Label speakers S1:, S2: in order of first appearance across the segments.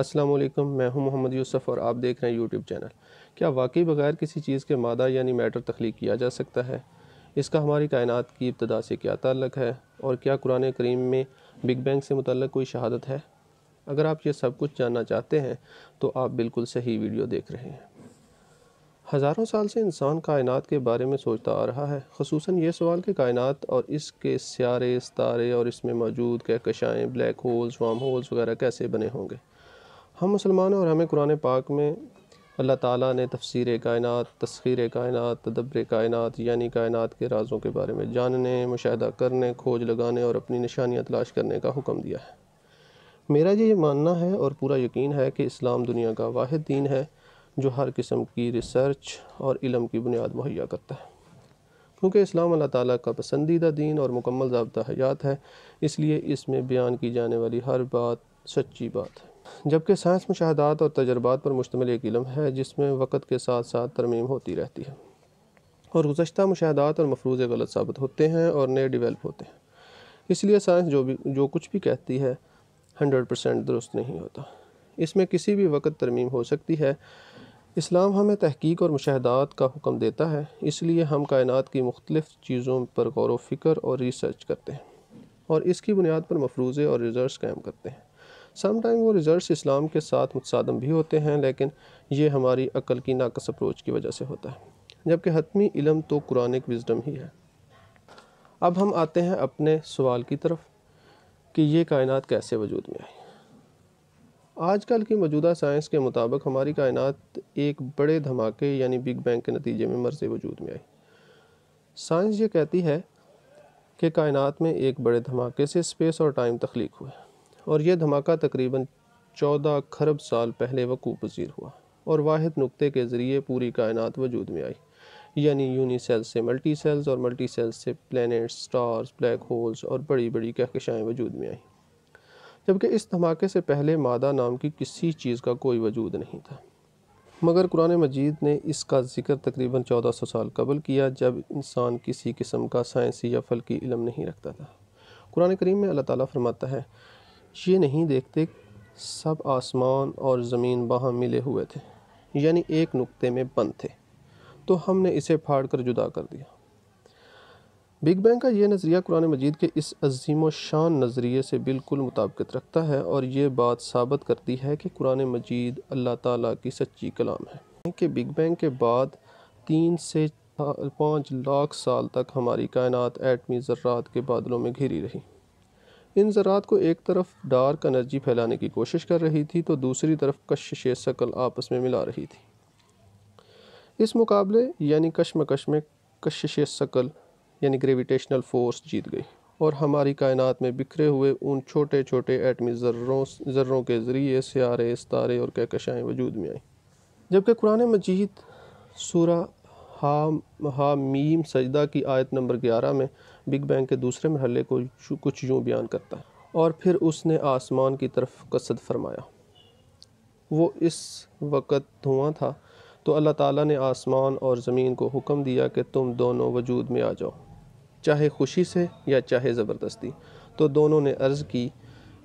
S1: असलम मैं हूं मोहम्मद यूसुफ़ और आप देख रहे हैं यूट्यूब चैनल क्या वाकई बगैर किसी चीज़ के मादा यानी मैटर तख्लीक किया जा सकता है इसका हमारी कायनात की इब्तदा से क्या तल्लक़ है और क्या कुरान करीम में बिग बैंग से मुतल कोई शहादत है अगर आप ये सब कुछ जानना चाहते हैं तो आप बिल्कुल सही वीडियो देख रहे हैं हज़ारों साल से इंसान कायनात के बारे में सोचता आ रहा है खसूस ये सवाल कि कायनात और इसके स्यारे तारे और इसमें मौजूद कहकशाएँ ब्लैक होल्स वाम होल्स वगैरह कैसे बने होंगे हम मुसलमान हैं और हमें कुरान पाक में अल्लाह ताला ने तफसीर कायनत तस्खीर कायनात तदब्र कायनत यानी कायनात के राज़ों के बारे में जानने मुशाह करने खोज लगाने और अपनी निशानियाँ तलाश करने का हुक्म दिया है मेरा ये मानना है और पूरा यकीन है कि इस्लाम दुनिया का वाद दीन है जो हर किस्म की रिसर्च और इलम की बुनियाद मुहैया करता है क्योंकि इस्लाम अल्लाह ताला का पसंदीदा दीन और मुकम्मल जबता हयात है इसलिए इसमें बयान की जाने वाली हर बात सच्ची बात है जबकि साइंस मुशाहदात और तजर्बात पर मुश्तमिल एक इलम है जिसमें वक़्त के साथ साथ तरमीम होती रहती है और गुज्त मुशाहदात और मफरूज़ गलत साबित होते हैं और नए डिवेल्प होते हैं इसलिए साइंस जो भी जो कुछ भी कहती है हंड्रेड परसेंट दुरुस्त नहीं होता इसमें किसी भी वक्त तरमीम हो सकती है इस्लाम हमें तहकीक और मुशाहदात का हुक्म देता है इसलिए हम कायनात की मुख्तलिफ़ चीज़ों पर गौर व फिक्र और रिसर्च करते हैं और इसकी बुनियाद पर मफरूज़े और रिजर्च कायम करते हैं समटाइम वो रिज़ल्ट इस्लाम के साथ मुतसादम भी होते हैं लेकिन ये हमारी अकल की नाकस अप्रोच की वजह से होता है जबकि हतमी इलम तो कुरानिक विजडम ही है अब हम आते हैं अपने सवाल की तरफ कि ये कायनात कैसे वजूद में आई आजकल की मौजूदा साइंस के मुताबिक हमारी कायनात एक बड़े धमाके यानी बिग बैंग के नतीजे में मर्ज वजूद में आई साइंस ये कहती है कि कायनात में एक बड़े धमाके से स्पेस और टाइम तख्लीक हुए और यह धमाका तकरीबन चौदह खरब साल पहले वकूफ़ पजीर हुआ और वाद नुक़े के ज़रिए पूरी कायनात वजूद में आई यानी सेल्स से मल्टी सेल्स और मल्टी सेल्स से प्लैनेट्स स्टार्स ब्लैक होल्स और बड़ी बड़ी कहकशाएँ वजूद में आई जबकि इस धमाके से पहले मादा नाम की किसी चीज़ का कोई वजूद नहीं था मगर कुरान मजीद ने इसका जिक्र तकरीबन 1400 साल कबल किया जब इंसान किसी किस्म का साइंसी या फल की इलम नहीं रखता था कुरान करीम में अल्लाह ताला फरमाता है ये नहीं देखते सब आसमान और ज़मीन वहाँ मिले हुए थे यानी एक नुक्ते में बंद थे तो हमने इसे फाड़ कर जुदा कर दिया बिग बैंग का यह नज़रिया कुरान मजीद के इस अजीम शान नज़रिए से बिल्कुल मुताबिकत रखता है और ये बात साबित करती है कि कुरान मजीद अल्लाह ताला की सच्ची कलाम है कि बिग बैंग के बाद तीन से पाँच लाख साल तक हमारी कायनात एटमी ज़र्रात के बादलों में घिरी रही इन ज़रात को एक तरफ डार्क एनर्जी फैलाने की कोशिश कर रही थी तो दूसरी तरफ कशिश शकल आपस में मिला रही थी इस मुकाबले यानी कशमकश में कशिश शकल यानी ग्रेविटेशनल फोर्स जीत गई और हमारी कायनात में बिखरे हुए उन छोटे छोटे एटमी ज़र्रों ज़र्रों के ज़रिए सियारे तारे और कहकशाएँ वजूद में आईं जबकि कुरान मजीद सूरा हा हा मीम सजदा की आयत नंबर ग्यारह में बिग बैंग के दूसरे महल को कुछ यूँ बयान करता है और फिर उसने आसमान की तरफ कसद फरमाया वो इस वक़्त धुआं था तो अल्लाह ताला ने आसमान और ज़मीन को हुक्म दिया कि तुम दोनों वजूद में आ जाओ चाहे खुशी से या चाहे ज़बरदस्ती तो दोनों ने अर्ज़ की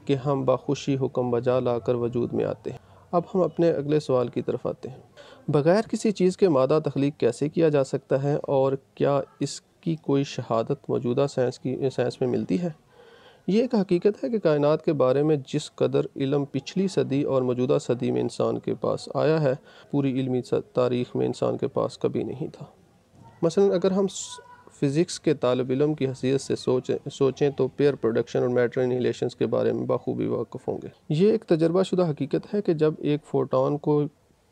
S1: कि हम बाखुशी हुक्म बजा ला कर वजूद में आते हैं अब हम अपने अगले सवाल की तरफ आते हैं बग़ैर किसी चीज़ के मादा तख्लीक कैसे किया जा सकता है और क्या इस की कोई शहादत मौजूदा साइंस की साइंस में मिलती है ये एक हकीकत है कि कायनात के बारे में जिस कदर इलम पिछली सदी और मौजूदा सदी में इंसान के पास आया है पूरी इलमी तारीख में इंसान के पास कभी नहीं था मसलन अगर हम फ़िज़िक्स के तालब इलम की हैसियत से सोचें सोचें तो पेयर प्रोडक्शन और मैटर इनहेलेशंस के बारे में बखूबी वाकफ़ होंगे ये एक तजर्बा शुदा हकीकत है कि जब एक फ़ोटोन को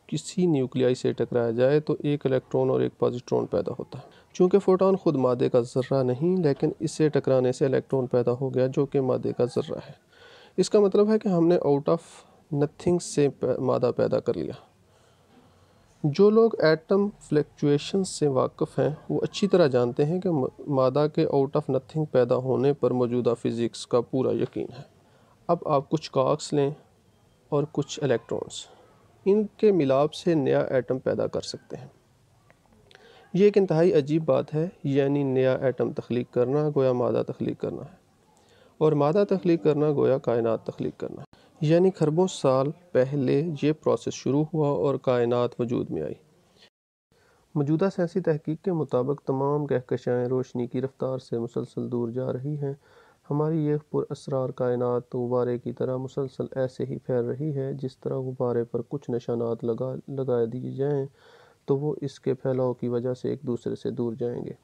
S1: किसी न्यूक्लियाई से टकराया जाए तो एक इलेक्ट्रॉन और एक पॉजिट्रॉन पैदा होता है चूँकि फोटोन ख़ुद मादे का ज़र्रा नहीं लेकिन इससे टकराने से इलेक्ट्रॉन पैदा हो गया जो कि मादे का ज़र्रा है इसका मतलब है कि हमने आउट ऑफ नथिंग से मादा पैदा कर लिया जो लोग एटम फ्लक्चुएशन से वाकफ़ हैं वो अच्छी तरह जानते हैं कि मादा के आउट ऑफ नथिंग पैदा होने पर मौजूदा फ़िज़िक्स का पूरा यकीन है अब आप कुछ काक्स लें और कुछ इलेक्ट्रॉन्स इनके मिलाप से नया एटम पैदा कर सकते हैं ये एक इंतहाई अजीब बात है यानी नया आइटम तख्लीक करना गोया मादा तख्लीक करना है और मादा तख्लीक करना गोया कायनात तख्लीक करना है यानी खरबों साल पहले ये प्रोसेस शुरू हुआ और कायनात वजूद में आई मौजूदा सियासी तहकीक के मुताबिक तमाम कहकशाएँ रोशनी की रफ्तार से मुसलसल दूर जा रही हैं हमारी ये पुरसरार कायनात गुब्बारे की तरह मुसलसल ऐसे ही फैल रही है जिस तरह गुब्बारे पर कुछ निशानात लगा लगा दिए जाएँ तो वो इसके फैलाव की वजह से एक दूसरे से दूर जाएंगे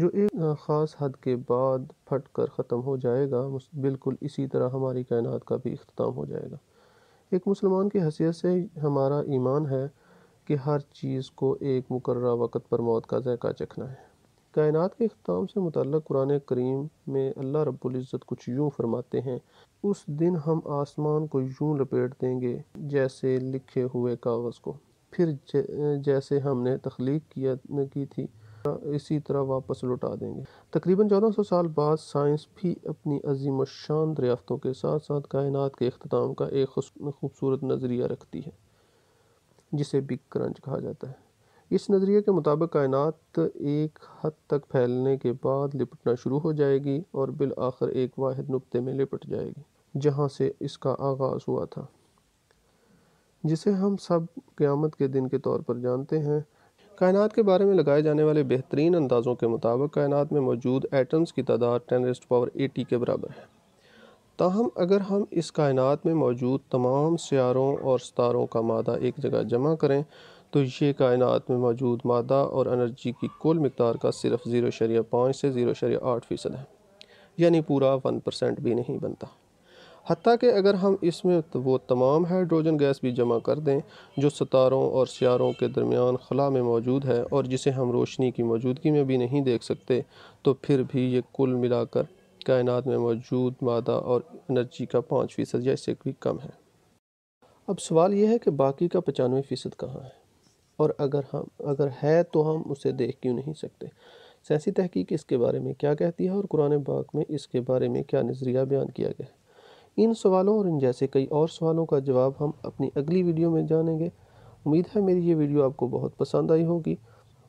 S1: जो एक ख़ास हद के बाद फट कर ख़त्म हो जाएगा बिल्कुल इसी तरह हमारी कायनात का भी अख्ताम हो जाएगा एक मुसलमान की हैसियत से हमारा ईमान है कि हर चीज़ को एक मुकर वक़्त पर मौत का जायका चखना है कायनात के अख्ताम से मुतल कुरान करीम में अल्लाह रब्ज़त कुछ यूँ फरमाते हैं उस दिन हम आसमान को यूँ लपेट देंगे जैसे लिखे हुए कागज़ को फिर जैसे हमने तख्लीक किया की थी इसी तरह वापस लौटा देंगे तकरीबन चौदह सौ साल बाद साइंस भी अपनी अजीम शान रियातों के साथ साथ कायनात के अख्ताम का एक खूबसूरत नज़रिया रखती है जिसे बिग क्रंच कहा जाता है इस नज़रिए के मुताबिक कायनात एक हद तक फैलने के बाद लिपटना शुरू हो जाएगी और बिल आखिर एक वाद नुकते में लिपट जाएगी जहाँ से इसका आगाज़ हुआ था जिसे हम सब क़्यामत के दिन के तौर पर जानते हैं कायनात के बारे में लगाए जाने वाले बेहतरीन अंदाज़ों के मुताबिक कायनात में मौजूद एटम्स की तादाद टेन रेस्ट पावर एटी के बराबर है ताहम अगर हम इस कायनात में मौजूद तमाम सियारों और सितारों का मादा एक जगह जमा करें तो ये कायनात में मौजूद मादा और एनर्जी की कुल मकदार का सिर्फ ज़ीरो शरिया पाँच से ज़ीरो शरिया आठ फ़ीसद है यानी पूरा वन परसेंट भी नहीं बनता हती कि अगर हम इसमें तो वो तमाम हाइड्रोजन गैस भी जमा कर दें जो सतारों और सियारों के दरमियान खला में मौजूद है और जिसे हम रोशनी की मौजूदगी में भी नहीं देख सकते तो फिर भी ये कुल मिलाकर कायनात में मौजूद मादा और एनर्जी का पाँच फ़ीसद या इससे भी कम है अब सवाल यह है कि बाकी का पचानवे फ़ीसद कहाँ है और अगर हम अगर है तो हम उसे देख क्यों नहीं सकते साइंसी तहकीक इसके बारे में क्या कहती है और कुरान बाग में इसके बारे में क्या नज़रिया बयान किया गया है इन सवालों और इन जैसे कई और सवालों का जवाब हम अपनी अगली वीडियो में जानेंगे उम्मीद है मेरी ये वीडियो आपको बहुत पसंद आई होगी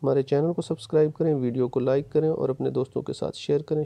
S1: हमारे चैनल को सब्सक्राइब करें वीडियो को लाइक करें और अपने दोस्तों के साथ शेयर करें